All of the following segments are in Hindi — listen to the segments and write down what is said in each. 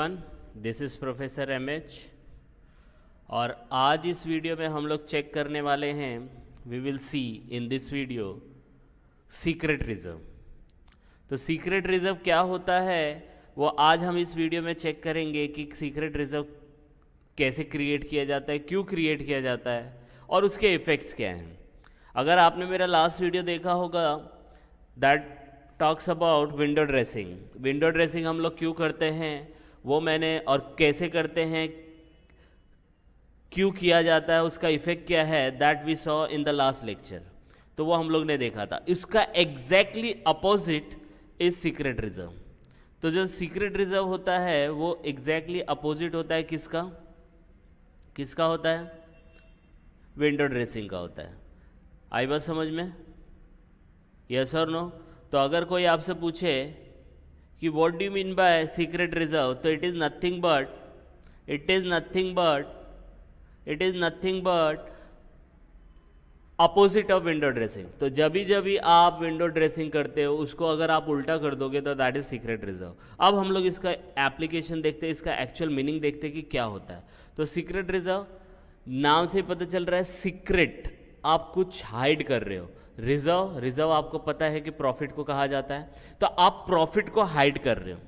Everyone this is professor MH और आज इस वीडियो में हम लोग चेक करने वाले हैं we will see in this video secret reserve तो सीक्रेट रिजर्व क्या होता है वो आज हम इस वीडियो में चेक करेंगे कि सीक्रेट रिजर्व कैसे क्रिएट किया जाता है क्यों क्रिएट किया जाता है और उसके इफ़ेक्ट्स क्या हैं अगर आपने मेरा लास्ट वीडियो देखा होगा that talks about window dressing window dressing हम लोग क्यों करते हैं वो मैंने और कैसे करते हैं क्यों किया जाता है उसका इफेक्ट क्या है that we saw in the last lecture तो वो हम लोग ने देखा था इसका exactly opposite is secret reserve तो जो सीक्रेट रिजर्व होता है वो एग्जैक्टली exactly अपोजिट होता है किसका किसका होता है विंडो ड्रेसिंग का होता है आई बात समझ में यस और नो तो अगर कोई आपसे पूछे कि what do mean by secret reserve तो it is nothing but it is nothing but it is nothing but opposite of window dressing तो जब भी जब भी आप विंडो ड्रेसिंग करते हो उसको अगर आप उल्टा कर दोगे तो दैट इज सीक्रेट रिजर्व अब हम लोग इसका एप्लीकेशन देखते हैं इसका एक्चुअल मीनिंग देखते हैं कि क्या होता है तो सीक्रेट रिजर्व नाम से पता चल रहा है सीक्रेट आप कुछ हाइड कर रहे हो रिजर्व रिजर्व आपको पता है कि प्रॉफिट को कहा जाता है तो आप प्रॉफिट को हाइड कर रहे हो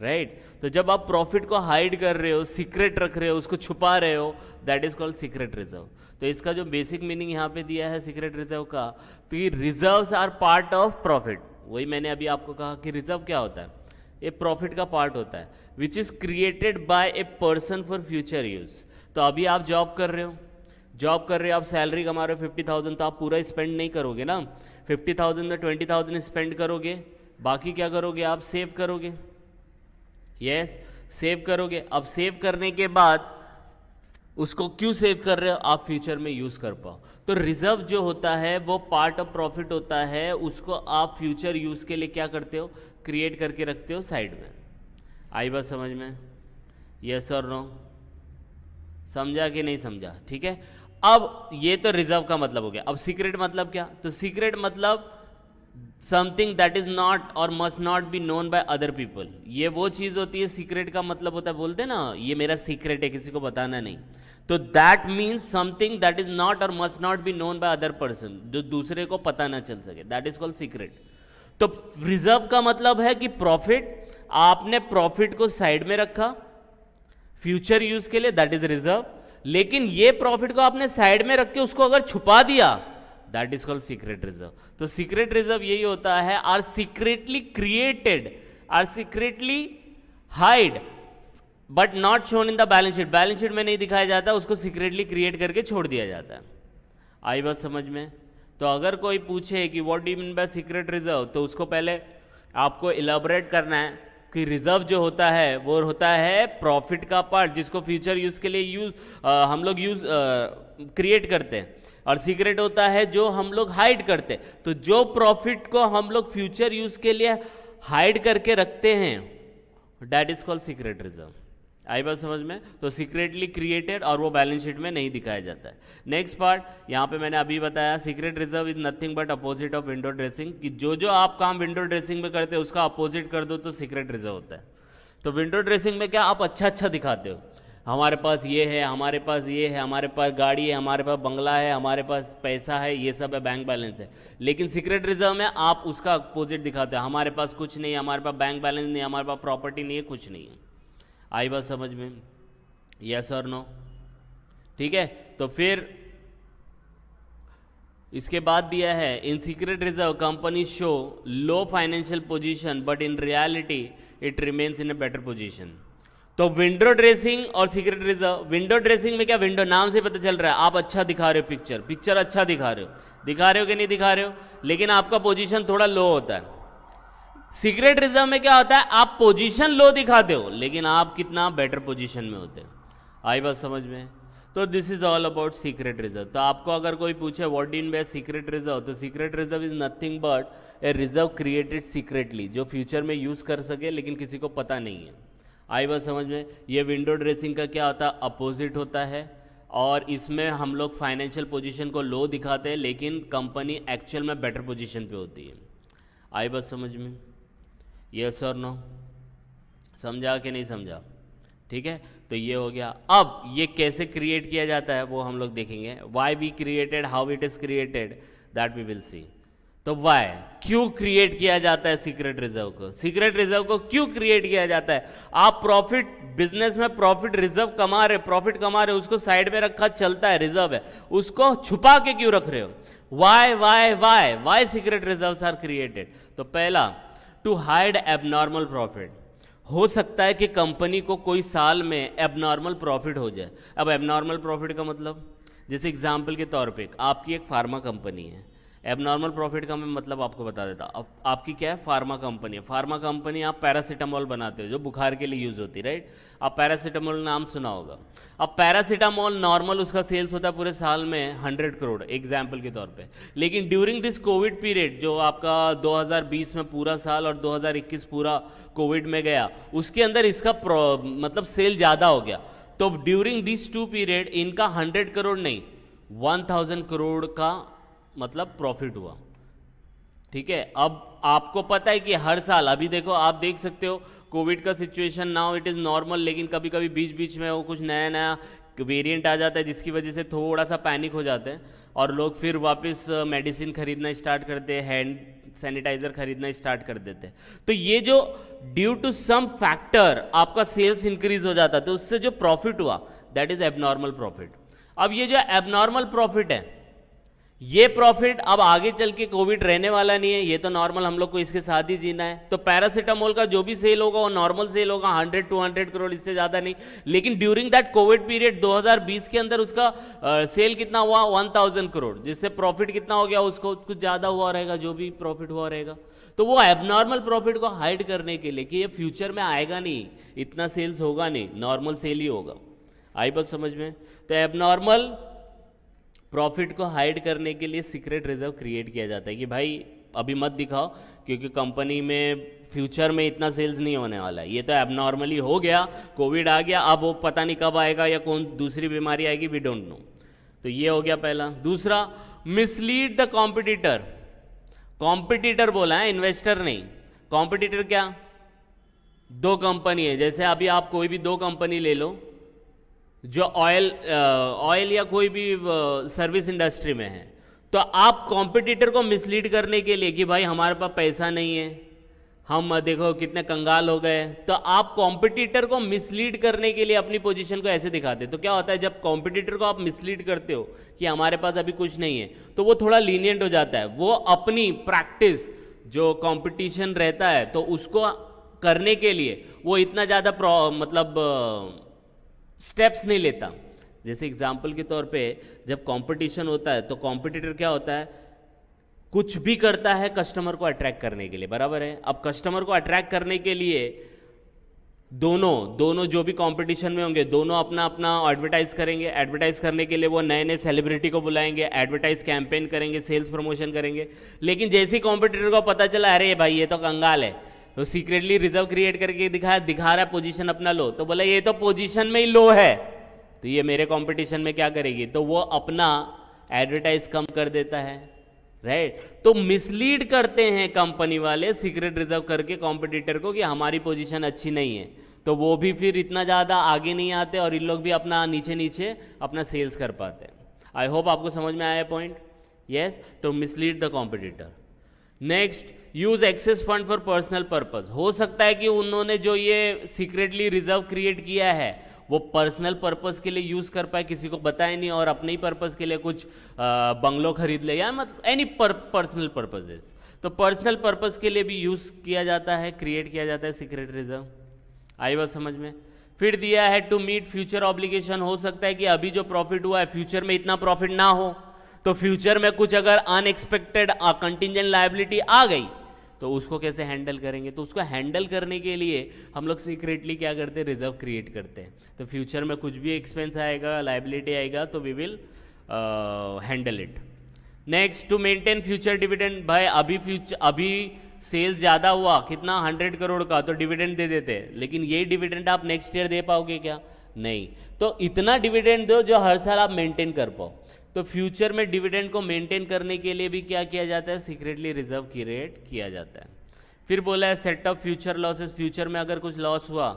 राइट right? तो जब आप प्रॉफिट को हाइड कर रहे हो सीक्रेट रख रहे हो उसको छुपा रहे हो that is called secret reserve तो इसका जो बेसिक मीनिंग यहाँ पे दिया है सीक्रेट रिजर्व का तो ये reserve are part of profit वही मैंने अभी आपको कहा कि रिजर्व क्या होता है ये प्रॉफिट का पार्ट होता है which is created by a person for future use तो अभी आप जॉब कर रहे हो जॉब कर रहे हो आप सैलरी कमा रहे हो फिफ्टी थाउजेंड तो आप पूरा स्पेंड नहीं करोगे ना फिफ्टी थाउजेंड में ट्वेंटी थाउजेंड स्पेंड करोगे बाकी क्या करोगे आप सेव करोगे यस yes, सेव करोगे अब सेव करने के बाद उसको क्यों सेव कर रहे हो आप फ्यूचर में यूज कर पाओ तो रिजर्व जो होता है वो पार्ट ऑफ प्रॉफिट होता है उसको आप फ्यूचर यूज के लिए क्या करते हो क्रिएट करके रखते हो साइड में आई बात समझ में यस और नो समझा कि नहीं समझा ठीक है अब ये तो रिजर्व का मतलब हो गया अब सीक्रेट मतलब क्या तो सीक्रेट मतलब समथिंग दैट इज नॉट और must not be known by other people ये वो चीज होती है सीक्रेट का मतलब होता है बोलते ना ये मेरा सीक्रेट है किसी को बताना नहीं तो that means something that is not और must not be known by other person जो दूसरे को पता ना चल सके दैट इज कॉल्ड सीक्रेट तो रिजर्व का मतलब है कि प्रॉफिट आपने प्रॉफिट को साइड में रखा फ्यूचर यूज के लिए दैट इज रिजर्व लेकिन ये प्रॉफिट को आपने साइड में रख के उसको अगर छुपा दिया that is called secret reserve तो सीक्रेट रिजर्व यही होता है are secretly created are secretly hide but not shown in the balance sheet balance sheet में नहीं दिखाया जाता उसको सीक्रेटली क्रिएट करके छोड़ दिया जाता है आई बात समझ में तो अगर कोई पूछे कि what do mean by secret reserve तो उसको पहले आपको इलाबोरेट करना है कि रिजर्व जो होता है वो होता है प्रॉफिट का पार्ट जिसको फ्यूचर यूज के लिए यूज हम लोग यूज क्रिएट करते हैं और सीक्रेट होता है जो हम लोग हाइड करते हैं तो जो प्रॉफिट को हम लोग फ्यूचर यूज के लिए हाइड करके रखते हैं that is called secret reserve आई बात समझ में तो सीक्रेटली क्रिएटेड और वो बैलेंस शीट में नहीं दिखाया जाता है नेक्स्ट पार्ट यहाँ पे मैंने अभी बताया secret reserve is nothing but opposite of window dressing कि जो जो आप काम विंडो ड्रेसिंग में करते हो उसका अपोजिट कर दो तो सीक्रेट रिजर्व होता है तो विंडो ड्रेसिंग में क्या आप अच्छा अच्छा दिखाते हो हमारे पास ये है हमारे पास ये है हमारे पास गाड़ी है हमारे पास बंगला है हमारे पास पैसा है ये सब है बैंक बैलेंस है लेकिन सीक्रेट रिजर्व में आप उसका अपोजिट दिखाते हो हमारे पास कुछ नहीं हमारे पास बैंक बैलेंस नहीं हमारे पास प्रॉपर्टी नहीं है कुछ नहीं है आई बात समझ में यस और नो ठीक है तो फिर इसके बाद दिया है in secret reserve company show low financial position but in reality it remains in a better position तो विंडो ड्रेसिंग और सीक्रेट रिजर्व विंडो ड्रेसिंग में क्या विंडो नाम से पता चल रहा है आप अच्छा दिखा रहे हो पिक्चर पिक्चर अच्छा दिखा रहे हो दिखा रहे हो कि नहीं दिखा रहे हो लेकिन आपका पोजीशन थोड़ा लो होता है सीक्रेट रिजर्व में क्या होता है आप पोजीशन लो दिखाते हो लेकिन आप कितना बेटर पोजीशन में होते हो आई बात समझ में तो this is all about secret reserve तो आपको अगर कोई पूछे what in by secret reserve तो secret reserve is nothing but a reserve created secretly जो फ्यूचर में यूज कर सके लेकिन किसी को पता नहीं है आई बात समझ में ये विंडो ड्रेसिंग का क्या होता है अपोजिट होता है और इसमें हम लोग फाइनेंशियल पोजिशन को लो दिखाते हैं लेकिन कंपनी एक्चुअल में बेटर पोजिशन पर होती है आई बात समझ में यस और नो समझा कि नहीं समझा ठीक है तो ये हो गया अब ये कैसे क्रिएट किया जाता है वो हम लोग देखेंगे why be created how it is created that we will see तो वाई क्यों क्रिएट किया जाता है सीक्रेट रिजर्व को सीक्रेट रिजर्व को क्यों क्रिएट किया जाता है आप प्रॉफिट बिजनेस में प्रॉफिट रिजर्व कमा रहे प्रॉफिट कमा रहे उसको साइड में रखा चलता है रिजर्व है उसको छुपा के क्यों रख रहे हो why why why why secret reserve are created तो पहला टू हाइड एबनॉर्मल प्रॉफिट हो सकता है कि कंपनी को कोई साल में एबनॉर्मल प्रॉफिट हो जाए अब एबनॉर्मल प्रॉफिट का मतलब जैसे एग्जाम्पल के तौर पे आपकी एक फार्मा कंपनी है एबनॉर्मल प्रॉफिट का मैं मतलब आपको बता देता अब आपकी क्या है फार्मा कंपनी है फार्मा कंपनी आप पैरासीटामोल बनाते हो जो बुखार के लिए यूज़ होती है राइट आप पैरासीटामोल नाम सुना होगा अब पैरासीटामोल नॉर्मल उसका सेल्स होता है पूरे साल में हंड्रेड करोड़ एग्जाम्पल के तौर पर लेकिन ड्यूरिंग दिस कोविड पीरियड जो आपका दो में पूरा साल और दो पूरा कोविड में गया उसके अंदर इसका मतलब सेल ज़्यादा हो गया तो ड्यूरिंग दिस टू पीरियड इनका हंड्रेड करोड़ नहीं वन थाउजेंड करोड़ का मतलब प्रॉफिट हुआ ठीक है अब आपको पता है कि हर साल अभी देखो आप देख सकते हो कोविड का situation now it is normal लेकिन कभी कभी बीच बीच में वो कुछ नया नया वेरिएंट आ जाता है जिसकी वजह से थोड़ा सा पैनिक हो जाते हैं और लोग फिर वापस मेडिसिन खरीदना स्टार्ट करते हैं हैंड सैनिटाइजर खरीदना स्टार्ट कर देते हैं तो ये जो ड्यू टू सम फैक्टर आपका सेल्स इंक्रीज हो जाता है तो उससे जो प्रॉफिट हुआ दैट इज एबनॉर्मल प्रॉफिट अब ये जो एबनॉर्मल प्रॉफिट है ये प्रॉफिट अब आगे चल के कोविड रहने वाला नहीं है ये तो नॉर्मल हम लोग को इसके साथ ही जीना है तो पैरासिटामोल का जो भी सेल होगा वो नॉर्मल सेल होगा 100 200 करोड़ इससे ज्यादा नहीं लेकिन ड्यूरिंग दैट कोविड पीरियड 2020 के अंदर उसका आ, सेल कितना हुआ 1000 करोड़ जिससे प्रॉफिट कितना हो गया उसको कुछ ज्यादा हुआ रहेगा जो भी प्रॉफिट हुआ रहेगा तो वो एबनॉर्मल प्रॉफिट को हाइड करने के लिए कि ये फ्यूचर में आएगा नहीं इतना सेल्स होगा नहीं नॉर्मल सेल ही होगा आई बस समझ में तो एबनॉर्मल प्रॉफिट को हाइड करने के लिए सीक्रेट रिजर्व क्रिएट किया जाता है कि भाई अभी मत दिखाओ क्योंकि कंपनी में फ्यूचर में इतना सेल्स नहीं होने वाला है ये तो एबनॉर्मली हो गया कोविड आ गया अब वो पता नहीं कब आएगा या कौन दूसरी बीमारी आएगी वी डोंट नो तो ये हो गया पहला दूसरा मिसलीड द कॉम्पिटिटर कॉम्पिटिटर बोला है इन्वेस्टर नहीं कॉम्पिटिटर क्या दो कंपनी है जैसे अभी आप कोई भी दो कंपनी ले लो जो ऑयल ऑयल uh, या कोई भी सर्विस uh, इंडस्ट्री में है तो आप कॉम्पिटिटर को मिसलीड करने के लिए कि भाई हमारे पास पैसा नहीं है हम uh, देखो कितने कंगाल हो गए तो आप कॉम्पिटिटर को मिसलीड करने के लिए अपनी पोजीशन को ऐसे दिखाते तो क्या होता है जब कॉम्पिटिटर को आप मिसलीड करते हो कि हमारे पास अभी कुछ नहीं है तो वो थोड़ा लीनियंट हो जाता है वो अपनी प्रैक्टिस जो कॉम्पिटिशन रहता है तो उसको करने के लिए वो इतना ज़्यादा मतलब स्टेप्स नहीं लेता जैसे एग्जाम्पल के तौर पे जब कंपटीशन होता है तो कॉम्पिटिटर क्या होता है कुछ भी करता है कस्टमर को अट्रैक्ट करने के लिए बराबर है अब कस्टमर को अट्रैक्ट करने के लिए दोनों दोनों जो भी कंपटीशन में होंगे दोनों अपना अपना एडवर्टाइज करेंगे एडवर्टाइज करने के लिए वो नए नए सेलिब्रिटी को बुलाएंगे एडवर्टाइज कैंपेन करेंगे सेल्स प्रमोशन करेंगे लेकिन जैसे ही कॉम्पिटिटर को पता चला अरे भाई ये तो कंगाल है तो सीक्रेटली रिजर्व क्रिएट करके दिखाया दिखा रहा है पोजिशन अपना लो तो बोला ये तो पोजिशन में ही लो है तो ये मेरे कॉम्पिटिशन में क्या करेगी तो वो अपना एडवर्टाइज कम कर देता है राइट तो मिसलीड करते हैं कंपनी वाले सीक्रेट रिजर्व करके कॉम्पिटिटर को कि हमारी पोजीशन अच्छी नहीं है तो वो भी फिर इतना ज़्यादा आगे नहीं आते और इन लोग भी अपना नीचे नीचे अपना सेल्स कर पाते आई होप आपको समझ में आया point yes to mislead the competitor next use excess fund for personal purpose हो सकता है कि उन्होंने जो ये सीक्रेटली रिजर्व क्रिएट किया है वो पर्सनल पर्पज के लिए यूज कर पाए किसी को बताए नहीं और अपने ही पर्पज के लिए कुछ बंगलो खरीद ले या मतलब एनी पर्सनल पर्पजेस तो पर्सनल पर्पज के लिए भी यूज किया जाता है क्रिएट किया जाता है सीक्रेट रिजर्व आई बात समझ में फिर दिया है टू मीट फ्यूचर ऑब्लिगेशन हो सकता है कि अभी जो प्रॉफिट हुआ है फ्यूचर में इतना प्रॉफिट ना हो तो फ्यूचर में कुछ अगर अनएक्सपेक्टेड कंटिजेंट लाइबिलिटी आ गई तो उसको कैसे हैंडल करेंगे तो उसको हैंडल करने के लिए हम लोग सीक्रेटली क्या करते हैं रिजर्व क्रिएट करते हैं तो फ्यूचर में कुछ भी एक्सपेंस आएगा लाइबिलिटी आएगा तो we will handle it next to maintain future dividend भाई अभी फ्यूचर अभी सेल ज़्यादा हुआ कितना हंड्रेड करोड़ का तो डिविडेंड दे देते लेकिन ये डिविडेंड आप नेक्स्ट ईयर दे पाओगे क्या नहीं तो इतना डिविडेंड दो जो हर साल आप मेंटेन कर पाओ तो फ्यूचर में डिविडेंड को मेंटेन करने के लिए भी क्या किया जाता है सीक्रेटली रिजर्व क्रिएट किया जाता है फिर बोला है set off future losses future में अगर कुछ लॉस हुआ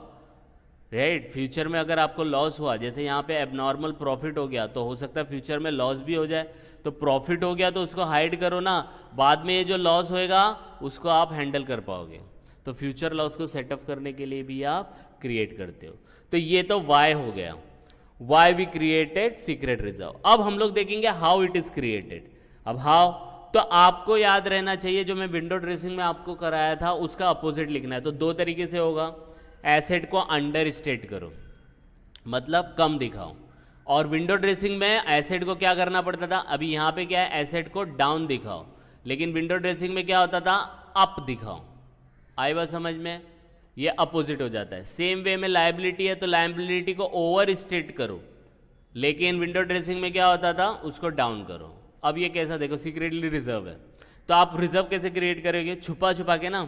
राइट right, फ्यूचर में अगर आपको लॉस हुआ जैसे यहाँ पे एबनॉर्मल प्रॉफिट हो गया तो हो सकता है फ्यूचर में लॉस भी हो जाए तो प्रॉफिट हो गया तो उसको हाइड करो ना बाद में ये जो लॉस होएगा उसको आप हैंडल कर पाओगे तो फ्यूचर लॉस को सेटअप करने के लिए भी आप क्रिएट करते हो तो ये तो वाई हो गया why we created secret reserve अब हम लोग देखेंगे हाउ इट इज क्रिएटेड अब हाउ तो आपको याद रहना चाहिए जो मैं विंडो ड्रेसिंग में आपको कराया था उसका अपोजिट लिखना है तो दो तरीके से होगा एसेट को अंडर स्टेट करो मतलब कम दिखाओ और विंडो ड्रेसिंग में एसेट को क्या करना पड़ता था अभी यहाँ पे क्या है एसेट को डाउन दिखाओ लेकिन विंडो ड्रेसिंग में क्या होता था अप दिखाओ आई बात समझ में ये अपोजिट हो जाता है सेम वे में लाइबिलिटी है तो लाइबिलिटी को ओवर स्टेट करो लेकिन विंडो ड्रेसिंग में क्या होता था उसको डाउन करो अब ये कैसा देखो सीक्रेटली रिजर्व है तो आप रिजर्व कैसे क्रिएट करोगे छुपा छुपा के ना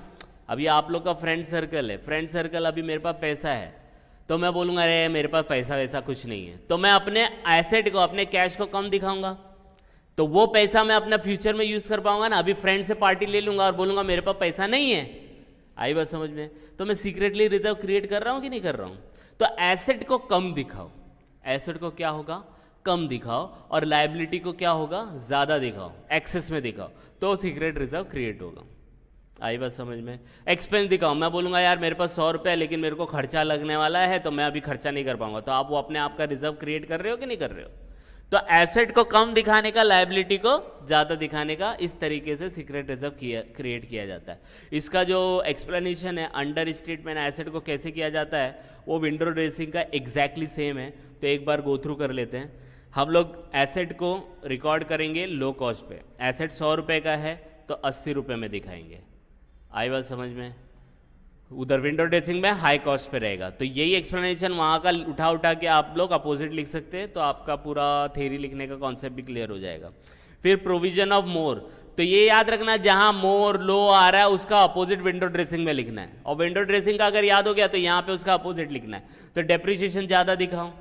अब ये आप लोग का फ्रेंड सर्कल है फ्रेंड सर्कल अभी मेरे पास पैसा है तो मैं बोलूँगा अरे मेरे पास पैसा वैसा कुछ नहीं है तो मैं अपने एसेट को अपने कैश को कम दिखाऊंगा तो वो पैसा मैं अपना फ्यूचर में यूज़ कर पाऊंगा ना अभी फ्रेंड से पार्टी ले लूंगा और बोलूंगा मेरे पास पैसा नहीं है आई बात समझ में तो मैं सीक्रेटली रिजर्व क्रिएट कर रहा हूं कि नहीं कर रहा हूं तो एसेट को कम दिखाओ एसेट को क्या होगा कम दिखाओ और लाइबिलिटी को क्या होगा ज़्यादा दिखाओ एक्सेस में दिखाओ तो सीक्रेट रिजर्व क्रिएट होगा आई बात समझ में एक्सपेंस दिखाओ मैं बोलूंगा यार मेरे पास सौ रुपये लेकिन मेरे को खर्चा लगने वाला है तो मैं अभी खर्चा नहीं कर पाऊंगा तो आप वो अपने आप का रिजर्व क्रिएट कर रहे हो कि नहीं कर रहे हो तो एसेट को कम दिखाने का लाइबिलिटी को ज़्यादा दिखाने का इस तरीके से सीक्रेट रिजर्व किया क्रिएट किया जाता है इसका जो एक्सप्लेनेशन है अंडर स्टेटमेंट एसेट को कैसे किया जाता है वो विंडो ड्रेसिंग का एग्जैक्टली exactly सेम है तो एक बार गो थ्रू कर लेते हैं हम लोग एसेट को रिकॉर्ड करेंगे लो कॉस्ट पे एसेट सौ रुपये का है तो अस्सी रुपये में दिखाएंगे आई बात समझ में उधर विंडो ड्रेसिंग में हाई कॉस्ट पे रहेगा तो यही एक्सप्लेनेशन वहां का उठा उठा के आप लोग अपोजिट लिख सकते हैं तो आपका पूरा थेरी लिखने का कॉन्सेप्ट भी क्लियर हो जाएगा फिर प्रोविजन ऑफ मोर तो ये याद रखना जहां मोर लो आ रहा है उसका अपोजिट विंडो ड्रेसिंग में लिखना है और विंडो ड्रेसिंग का अगर याद हो गया तो यहां पे उसका अपोजिट लिखना है तो डेप्रिसिएशन ज्यादा दिखाओ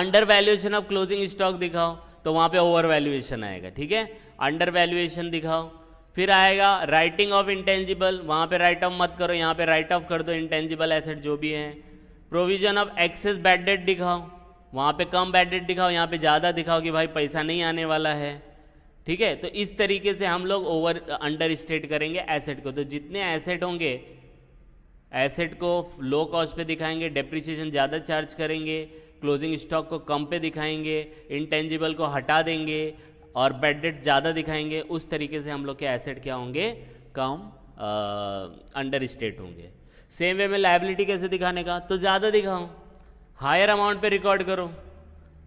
under valuation of closing stock दिखाओ तो वहां पे ओवर वैल्यूएशन आएगा ठीक है अंडर वैल्यूएशन दिखाओ फिर आएगा राइटिंग ऑफ इंटेंजिबल वहां पे राइट ऑफ मत करो यहां पे राइट ऑफ कर दो इंटेंजिबल एसेट जो भी है provision of excess bad debt दिखाओ वहां पे कम बैड डेट दिखाओ यहाँ पे ज़्यादा दिखाओ कि भाई पैसा नहीं आने वाला है ठीक है तो इस तरीके से हम लोग ओवर अंडर स्टेट करेंगे एसेट को तो जितने एसेट होंगे एसेट को लो कॉस्ट पे दिखाएंगे डेप्रिसिएशन ज़्यादा चार्ज करेंगे क्लोजिंग स्टॉक को कम पे दिखाएंगे इंटेंजिबल को हटा देंगे और बैड डेट ज़्यादा दिखाएंगे उस तरीके से हम लोग के एसेट क्या होंगे कम अंडर स्टेट होंगे सेम वे में लाइबिलिटी कैसे दिखाने का तो ज़्यादा दिखाओ हायर अमाउंट पे रिकॉर्ड करो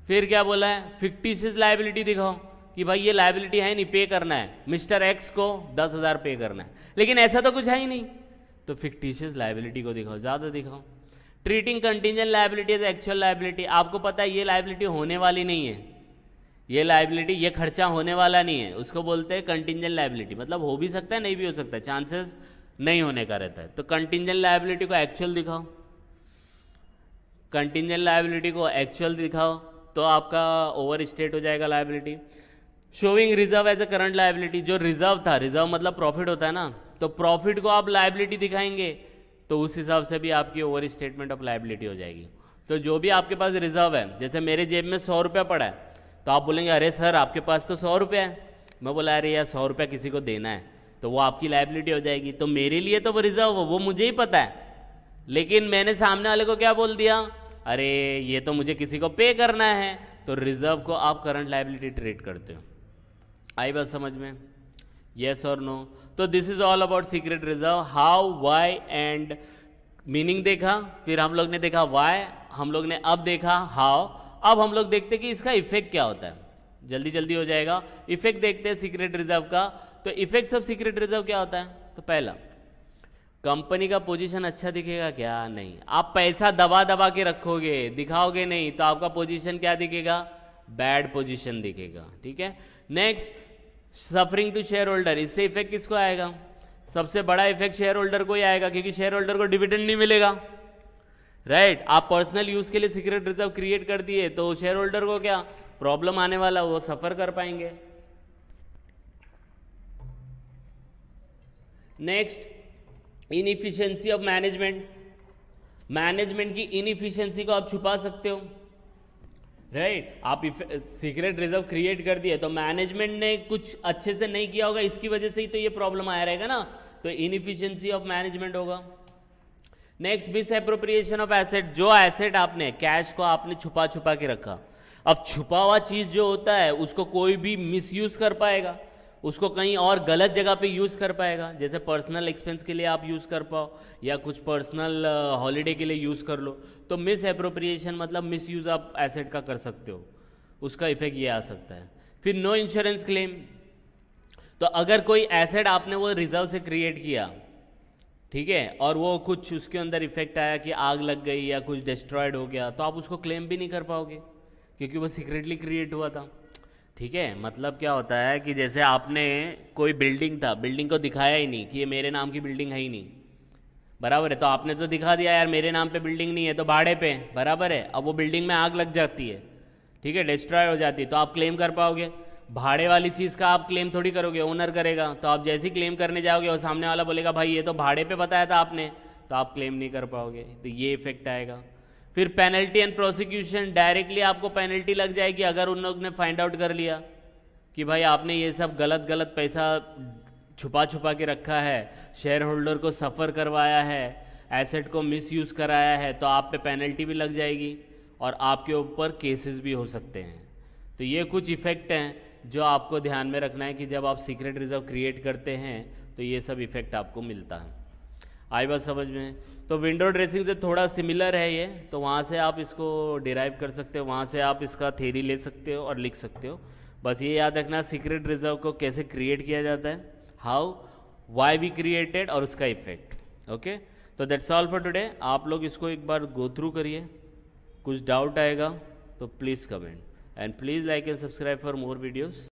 फिर क्या बोला है फिक्टिशियस लाइबिलिटी दिखाओ कि भाई ये लाइबिलिटी है नहीं पे करना है मिस्टर एक्स को दस हज़ार पे करना है लेकिन ऐसा तो कुछ है ही नहीं तो फिक्टिशियस लाइबिलिटी को दिखाओ ज़्यादा दिखाओ treating contingent liability as actual liability आपको पता है ये लाइबिलिटी होने वाली नहीं है ये लाइबिलिटी ये खर्चा होने वाला नहीं है उसको बोलते हैं कंटिजेंट लाइबिलिटी मतलब हो भी सकता है नहीं भी हो सकता है चांसेस नहीं होने का रहता है तो कंटिजेंट लाइबिलिटी को एक्चुअल दिखाओ कंटिजेंट लाइबिलिटी को एक्चुअल दिखाओ तो आपका ओवर स्टेट हो जाएगा liability showing reserve as a current liability जो रिजर्व था रिजर्व मतलब प्रॉफिट होता है ना तो प्रॉफिट को आप लाइबिलिटी दिखाएंगे तो उस हिसाब से भी आपकी ओवर स्टेटमेंट ऑफ लाइबिलिटी हो जाएगी तो जो भी आपके पास रिजर्व है जैसे मेरे जेब में सौ रुपया पड़ा है तो आप बोलेंगे अरे सर आपके पास तो सौ रुपये है मैं बोला अरे यार सौ रुपया किसी को देना है तो वो आपकी लाइबिलिटी हो जाएगी तो मेरे लिए तो वो रिजर्व हो वो मुझे ही पता है लेकिन मैंने सामने वाले को क्या बोल दिया अरे ये तो मुझे किसी को पे करना है तो रिजर्व को आप करंट लाइबिलिटी ट्रेड करते हो आई बात समझ में येस और नो तो this is all about secret reserve how why and meaning देखा फिर हम लोग ने देखा वाई हम लोग ने अब देखा हाउ अब हम लोग देखते हैं कि इसका इफेक्ट क्या होता है जल्दी जल्दी हो जाएगा इफेक्ट देखते हैं सीक्रेट रिजर्व का तो इफेक्ट्स ऑफ सीक्रेट रिजर्व क्या होता है तो पहला कंपनी का पोजीशन अच्छा दिखेगा क्या नहीं आप पैसा दबा दबा के रखोगे दिखाओगे नहीं तो आपका पोजीशन क्या दिखेगा बैड पोजीशन दिखेगा ठीक है next suffering to shareholder इससे इफेक्ट किसको आएगा सबसे बड़ा इफेक्ट शेयर होल्डर को ही आएगा क्योंकि शेयर होल्डर को डिविडेंड नहीं मिलेगा राइट आप पर्सनल यूज के लिए सीक्रेट रिजर्व क्रिएट कर दिए तो शेयर होल्डर को क्या प्रॉब्लम आने वाला वो सफर कर पाएंगे next inefficiency of management management की इनिफिशियंसी को आप छुपा सकते हो राइट right? आप सीक्रेट रिजर्व क्रिएट कर दिए तो मैनेजमेंट ने कुछ अच्छे से नहीं किया होगा इसकी वजह से ही तो ये प्रॉब्लम आया रहेगा ना तो इनिफिशियंसी ऑफ मैनेजमेंट होगा next misappropriation of asset जो एसेट आपने कैश को आपने छुपा छुपा के रखा अब छुपा हुआ चीज जो होता है उसको कोई भी मिसयूज कर पाएगा उसको कहीं और गलत जगह पे यूज़ कर पाएगा जैसे पर्सनल एक्सपेंस के लिए आप यूज़ कर पाओ या कुछ पर्सनल हॉलीडे के लिए यूज़ कर लो तो मिस अप्रोप्रिएशन मतलब मिस यूज़ आप एसेट का कर सकते हो उसका इफेक्ट ये आ सकता है फिर नो इंश्योरेंस क्लेम तो अगर कोई एसेट आपने वो रिजर्व से क्रिएट किया ठीक है और वो कुछ उसके अंदर इफेक्ट आया कि आग लग गई या कुछ डिस्ट्रॉयड हो गया तो आप उसको क्लेम भी नहीं कर पाओगे क्योंकि वो सीक्रेटली क्रिएट हुआ था ठीक है मतलब क्या होता है कि जैसे आपने कोई बिल्डिंग था बिल्डिंग को दिखाया ही नहीं कि ये मेरे नाम की बिल्डिंग है ही नहीं बराबर है तो आपने तो दिखा दिया यार मेरे नाम पे बिल्डिंग नहीं है तो भाड़े पे बराबर है अब वो बिल्डिंग में आग लग जाती है ठीक है डिस्ट्रॉय हो जाती है तो आप क्लेम कर पाओगे भाड़े वाली चीज़ का आप क्लेम थोड़ी करोगे ओनर करेगा तो आप जैसे ही क्लेम करने जाओगे और सामने वाला बोलेगा भाई ये तो भाड़े पे बताया था आपने तो आप क्लेम नहीं कर पाओगे तो ये इफेक्ट आएगा फिर पेनल्टी एंड प्रोसिक्यूशन डायरेक्टली आपको पेनल्टी लग जाएगी अगर उन लोग ने फाइंड आउट कर लिया कि भाई आपने ये सब गलत गलत पैसा छुपा छुपा के रखा है शेयर होल्डर को सफ़र करवाया है एसेट को यूज़ कराया है तो आप पे पेनल्टी भी लग जाएगी और आपके ऊपर केसेस भी हो सकते हैं तो ये कुछ इफ़ेक्ट हैं जो आपको ध्यान में रखना है कि जब आप सीक्रेट रिजर्व क्रिएट करते हैं तो ये सब इफेक्ट आपको मिलता है आई बात समझ में तो विंडो ड्रेसिंग से थोड़ा सिमिलर है ये तो वहाँ से आप इसको डिराइव कर सकते हो वहाँ से आप इसका थेरी ले सकते हो और लिख सकते हो बस ये याद रखना सीक्रेट रिजर्व को कैसे क्रिएट किया जाता है हाउ वाई बी क्रिएटेड और उसका इफेक्ट ओके तो दैट्स ऑल फॉर टुडे आप लोग इसको एक बार गो थ्रू करिए कुछ डाउट आएगा तो please comment and please like and subscribe for more videos